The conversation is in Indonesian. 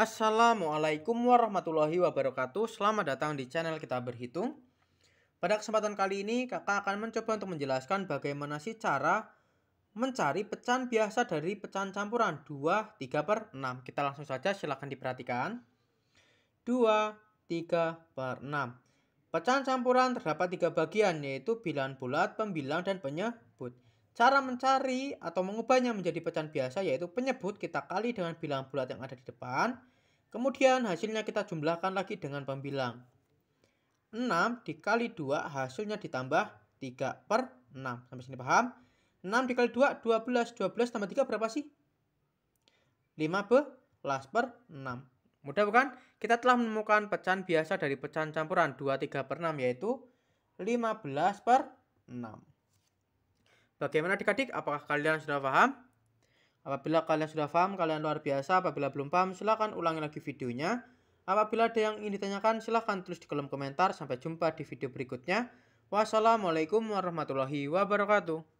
Assalamualaikum warahmatullahi wabarakatuh Selamat datang di channel kita berhitung Pada kesempatan kali ini kakak akan mencoba untuk menjelaskan bagaimana sih cara Mencari pecahan biasa dari pecahan campuran 2, 3 per 6 Kita langsung saja silahkan diperhatikan 2, 3 per 6 Pecahan campuran terdapat tiga bagian yaitu bilangan bulat, pembilang, dan penyebut Cara mencari atau mengubahnya menjadi pecahan biasa yaitu penyebut kita kali dengan bilangan bulat yang ada di depan. Kemudian hasilnya kita jumlahkan lagi dengan pembilang. 6 dikali 2 hasilnya ditambah 3 per 6. Sampai sini paham? 6 dikali 2, 12. 12 tambah 3 berapa sih? 15 per 6. Mudah bukan? Kita telah menemukan pecahan biasa dari pecahan campuran 23 per 6 yaitu 15 per 6. Bagaimana adik-adik? Apakah kalian sudah paham? Apabila kalian sudah paham, kalian luar biasa. Apabila belum paham, silahkan ulangi lagi videonya. Apabila ada yang ingin ditanyakan, silahkan tulis di kolom komentar. Sampai jumpa di video berikutnya. Wassalamualaikum warahmatullahi wabarakatuh.